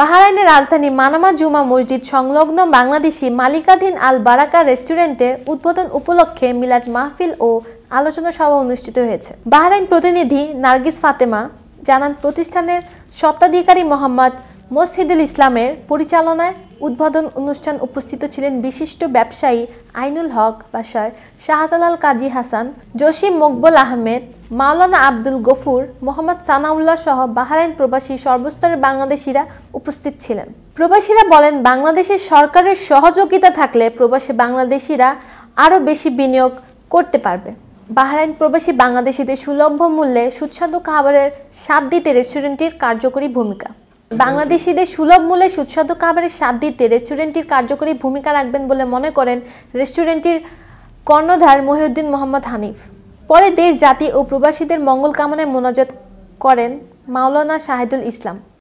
বাহারাইনের রাজধানী মানামা জুমা মসজিদ সংলগ্ন বাংলাদেশি মালিকাধীন আল বারাকা রেস্টুরেন্টে উদ্বোধন উপলক্ষে মিলাজ মাহফিল ও আলোচনা সভা অনুষ্ঠিত হয়েছে বাহারাইন প্রতিনিধি নার্গিস ফাতেমা জানান প্রতিষ্ঠানের স্বত্বাধিকারী মোহাম্মদ মসজিদুল ইসলামের পরিচালনায় উদ্বোধন অনুষ্ঠান উপস্থিত ছিলেন বিশিষ্ট ব্যবসায়ী আইনুল হক বাসার শাহজালাল কাজী হাসান জসিম মকবুল আহমেদ মাওলানা আব্দুল গফুর মোহাম্মদ সানাউল্লাহ সহ বাহারাইন প্রবাসী সর্বস্তরের বাংলাদেশিরা উপস্থিত ছিলেন প্রবাসীরা বলেন বাংলাদেশের সরকারের সহযোগিতা থাকলে প্রবাসী বাংলাদেশিরা আরও বেশি বিনিয়োগ করতে পারবে বাহরাইন প্রবাসী বাংলাদেশিদের সুলভ মূল্যে সুস্বাদু খাবারের স্বাদ দিতে রেস্টুরেন্টটির কার্যকরী ভূমিকা বাংলাদেশিদের সুলভ মূল্যে সুস্বাদু খাবারের স্বাদ দিতে রেস্টুরেন্টটির কার্যকরী ভূমিকা রাখবেন বলে মনে করেন রেস্টুরেন্টটির কর্ণধার মহিউদ্দিন মোহাম্মদ হানিফ পরে দেশ জাতি ও প্রবাসীদের মঙ্গল কামনায় মোনাজাত করেন মাওলানা শাহিদুল ইসলাম